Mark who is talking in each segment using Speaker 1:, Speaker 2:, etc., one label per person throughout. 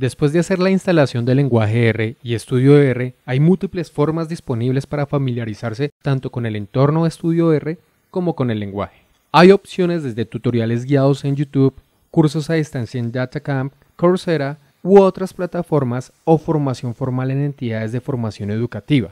Speaker 1: Después de hacer la instalación del lenguaje R y estudio R, hay múltiples formas disponibles para familiarizarse tanto con el entorno de estudio R como con el lenguaje. Hay opciones desde tutoriales guiados en YouTube, cursos a distancia en DataCamp, Coursera u otras plataformas o formación formal en entidades de formación educativa.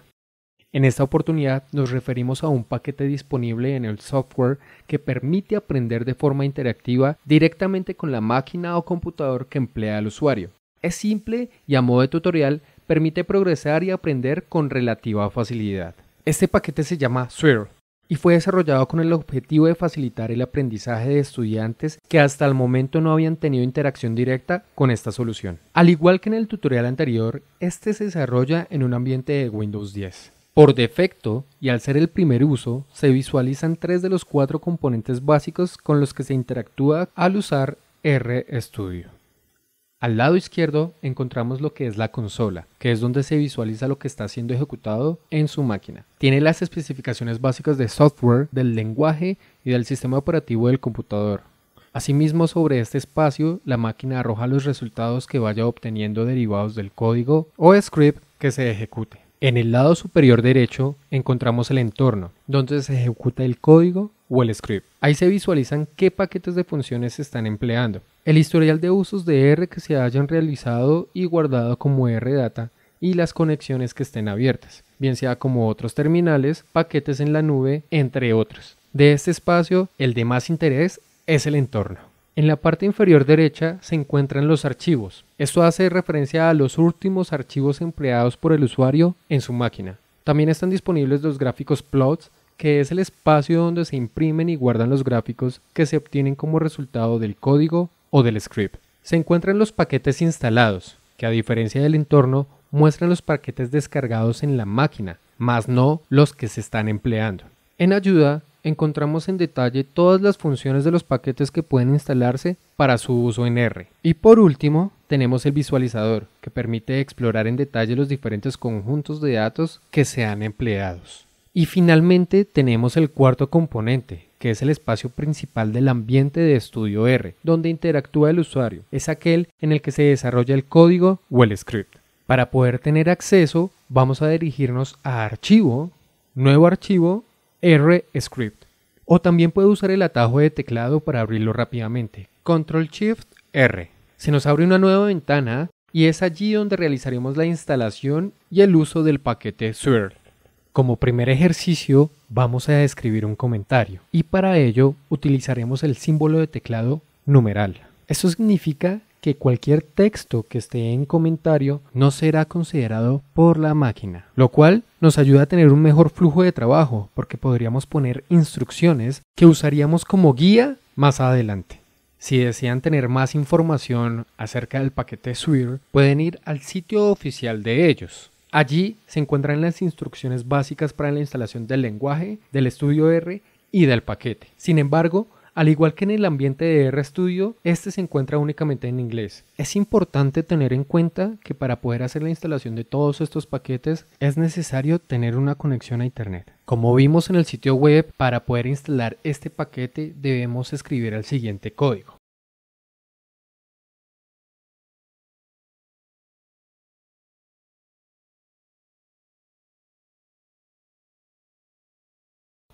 Speaker 1: En esta oportunidad nos referimos a un paquete disponible en el software que permite aprender de forma interactiva directamente con la máquina o computador que emplea el usuario. Es simple y a modo de tutorial permite progresar y aprender con relativa facilidad. Este paquete se llama Swirl y fue desarrollado con el objetivo de facilitar el aprendizaje de estudiantes que hasta el momento no habían tenido interacción directa con esta solución. Al igual que en el tutorial anterior, este se desarrolla en un ambiente de Windows 10. Por defecto, y al ser el primer uso, se visualizan tres de los cuatro componentes básicos con los que se interactúa al usar RStudio. Al lado izquierdo encontramos lo que es la consola, que es donde se visualiza lo que está siendo ejecutado en su máquina. Tiene las especificaciones básicas de software, del lenguaje y del sistema operativo del computador. Asimismo, sobre este espacio, la máquina arroja los resultados que vaya obteniendo derivados del código o script que se ejecute. En el lado superior derecho encontramos el entorno, donde se ejecuta el código o el script. Ahí se visualizan qué paquetes de funciones se están empleando, el historial de usos de R que se hayan realizado y guardado como RData y las conexiones que estén abiertas, bien sea como otros terminales, paquetes en la nube, entre otros. De este espacio, el de más interés es el entorno. En la parte inferior derecha se encuentran los archivos. Esto hace referencia a los últimos archivos empleados por el usuario en su máquina. También están disponibles los gráficos plots, que es el espacio donde se imprimen y guardan los gráficos que se obtienen como resultado del código o del script. Se encuentran los paquetes instalados, que a diferencia del entorno muestran los paquetes descargados en la máquina, más no los que se están empleando. En ayuda, encontramos en detalle todas las funciones de los paquetes que pueden instalarse para su uso en R. Y por último, tenemos el visualizador, que permite explorar en detalle los diferentes conjuntos de datos que sean empleados. Y finalmente tenemos el cuarto componente, que es el espacio principal del ambiente de estudio R, donde interactúa el usuario. Es aquel en el que se desarrolla el código o el script. Para poder tener acceso, vamos a dirigirnos a Archivo, Nuevo Archivo, R Script. O también puede usar el atajo de teclado para abrirlo rápidamente. Control Shift R. Se nos abre una nueva ventana y es allí donde realizaremos la instalación y el uso del paquete Swirl. Como primer ejercicio vamos a escribir un comentario y para ello utilizaremos el símbolo de teclado numeral. Esto significa que cualquier texto que esté en comentario no será considerado por la máquina, lo cual nos ayuda a tener un mejor flujo de trabajo porque podríamos poner instrucciones que usaríamos como guía más adelante. Si desean tener más información acerca del paquete Swir, pueden ir al sitio oficial de ellos, Allí se encuentran las instrucciones básicas para la instalación del lenguaje, del estudio R y del paquete. Sin embargo, al igual que en el ambiente de RStudio, este se encuentra únicamente en inglés. Es importante tener en cuenta que para poder hacer la instalación de todos estos paquetes es necesario tener una conexión a Internet. Como vimos en el sitio web, para poder instalar este paquete debemos escribir el siguiente código.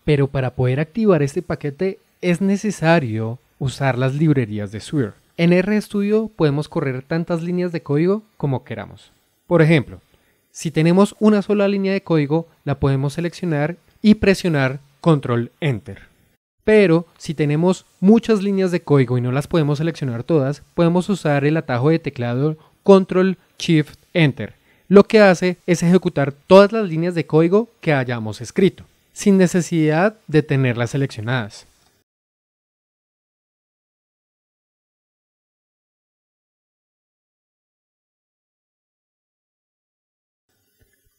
Speaker 1: Pero para poder activar este paquete es necesario usar las librerías de Swir. En RStudio podemos correr tantas líneas de código como queramos. Por ejemplo, si tenemos una sola línea de código, la podemos seleccionar y presionar Control Enter. Pero si tenemos muchas líneas de código y no las podemos seleccionar todas, podemos usar el atajo de teclado Control Shift Enter. Lo que hace es ejecutar todas las líneas de código que hayamos escrito sin necesidad de tenerlas seleccionadas.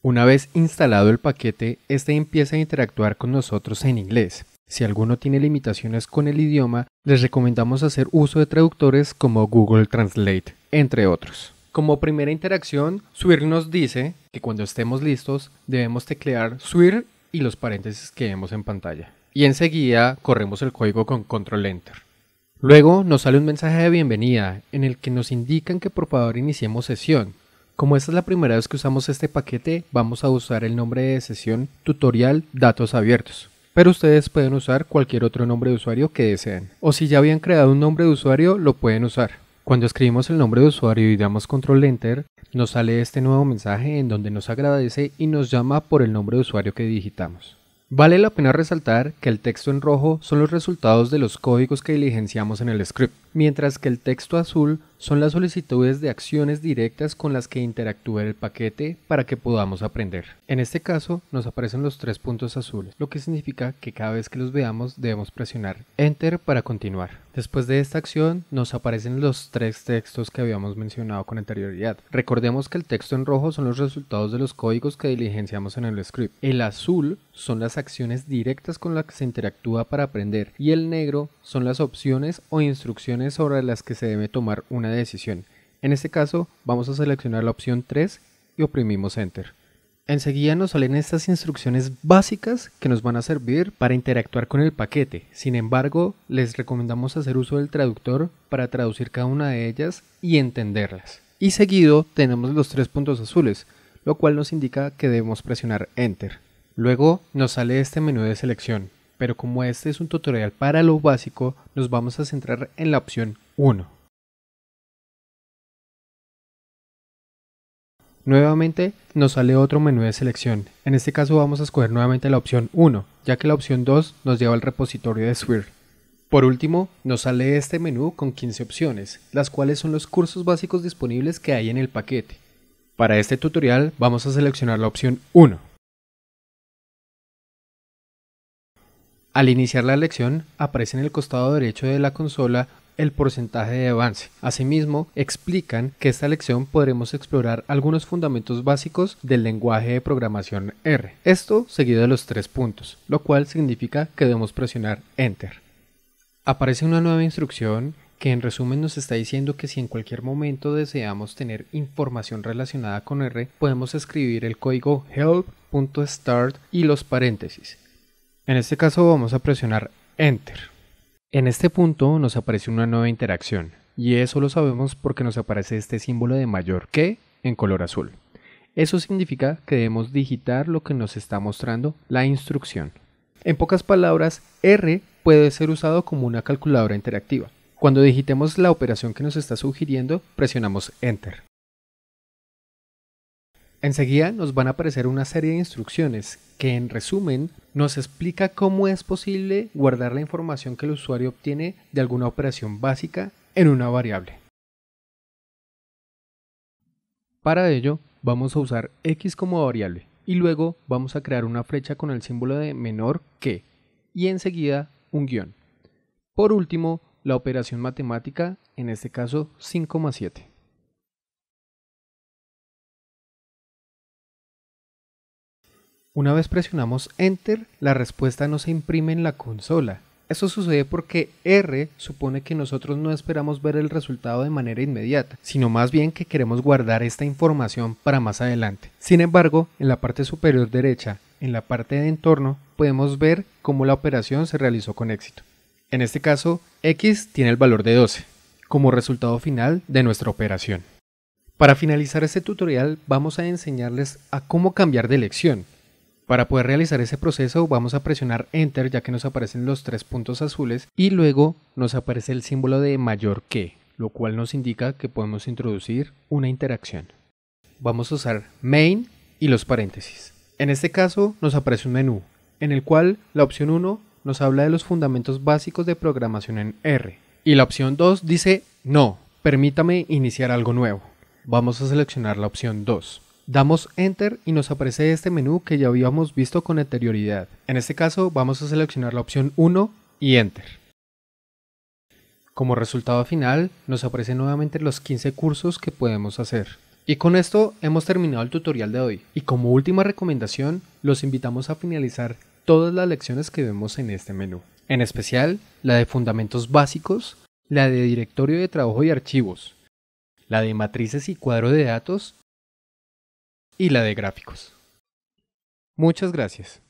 Speaker 1: Una vez instalado el paquete, este empieza a interactuar con nosotros en inglés. Si alguno tiene limitaciones con el idioma, les recomendamos hacer uso de traductores como Google Translate, entre otros. Como primera interacción, Swir nos dice que cuando estemos listos debemos teclear Swir y los paréntesis que vemos en pantalla. Y enseguida corremos el código con control enter. Luego nos sale un mensaje de bienvenida en el que nos indican que por favor iniciemos sesión. Como esta es la primera vez que usamos este paquete, vamos a usar el nombre de sesión tutorial datos abiertos. Pero ustedes pueden usar cualquier otro nombre de usuario que deseen. O si ya habían creado un nombre de usuario, lo pueden usar. Cuando escribimos el nombre de usuario y damos control enter, nos sale este nuevo mensaje en donde nos agradece y nos llama por el nombre de usuario que digitamos. Vale la pena resaltar que el texto en rojo son los resultados de los códigos que diligenciamos en el script, mientras que el texto azul son las solicitudes de acciones directas con las que interactúa el paquete para que podamos aprender. En este caso nos aparecen los tres puntos azules, lo que significa que cada vez que los veamos debemos presionar Enter para continuar. Después de esta acción nos aparecen los tres textos que habíamos mencionado con anterioridad. Recordemos que el texto en rojo son los resultados de los códigos que diligenciamos en el script. El azul son las acciones directas con las que se interactúa para aprender y el negro son las opciones o instrucciones sobre las que se debe tomar una de decisión. En este caso, vamos a seleccionar la opción 3 y oprimimos Enter. Enseguida nos salen estas instrucciones básicas que nos van a servir para interactuar con el paquete. Sin embargo, les recomendamos hacer uso del traductor para traducir cada una de ellas y entenderlas. Y seguido tenemos los tres puntos azules, lo cual nos indica que debemos presionar Enter. Luego nos sale este menú de selección, pero como este es un tutorial para lo básico, nos vamos a centrar en la opción 1. Nuevamente nos sale otro menú de selección. En este caso vamos a escoger nuevamente la opción 1, ya que la opción 2 nos lleva al repositorio de Swir. Por último, nos sale este menú con 15 opciones, las cuales son los cursos básicos disponibles que hay en el paquete. Para este tutorial vamos a seleccionar la opción 1. Al iniciar la lección, aparece en el costado derecho de la consola el porcentaje de avance. Asimismo, explican que esta lección podremos explorar algunos fundamentos básicos del lenguaje de programación R. Esto seguido de los tres puntos, lo cual significa que debemos presionar Enter. Aparece una nueva instrucción que en resumen nos está diciendo que si en cualquier momento deseamos tener información relacionada con R, podemos escribir el código help.start y los paréntesis. En este caso vamos a presionar Enter. En este punto nos aparece una nueva interacción, y eso lo sabemos porque nos aparece este símbolo de mayor que en color azul. Eso significa que debemos digitar lo que nos está mostrando la instrucción. En pocas palabras, R puede ser usado como una calculadora interactiva. Cuando digitemos la operación que nos está sugiriendo, presionamos Enter. Enseguida nos van a aparecer una serie de instrucciones que en resumen nos explica cómo es posible guardar la información que el usuario obtiene de alguna operación básica en una variable. Para ello vamos a usar x como variable y luego vamos a crear una flecha con el símbolo de menor que y enseguida un guión. Por último, la operación matemática, en este caso 7. Una vez presionamos Enter, la respuesta no se imprime en la consola. Eso sucede porque R supone que nosotros no esperamos ver el resultado de manera inmediata, sino más bien que queremos guardar esta información para más adelante. Sin embargo, en la parte superior derecha, en la parte de entorno, podemos ver cómo la operación se realizó con éxito. En este caso, X tiene el valor de 12, como resultado final de nuestra operación. Para finalizar este tutorial vamos a enseñarles a cómo cambiar de elección, para poder realizar ese proceso vamos a presionar Enter ya que nos aparecen los tres puntos azules y luego nos aparece el símbolo de mayor que, lo cual nos indica que podemos introducir una interacción. Vamos a usar main y los paréntesis. En este caso nos aparece un menú, en el cual la opción 1 nos habla de los fundamentos básicos de programación en R y la opción 2 dice no, permítame iniciar algo nuevo. Vamos a seleccionar la opción 2. Damos Enter y nos aparece este menú que ya habíamos visto con anterioridad. En este caso vamos a seleccionar la opción 1 y Enter. Como resultado final nos aparecen nuevamente los 15 cursos que podemos hacer. Y con esto hemos terminado el tutorial de hoy. Y como última recomendación, los invitamos a finalizar todas las lecciones que vemos en este menú. En especial, la de fundamentos básicos, la de directorio de trabajo y archivos, la de matrices y cuadro de datos y la de gráficos. Muchas gracias.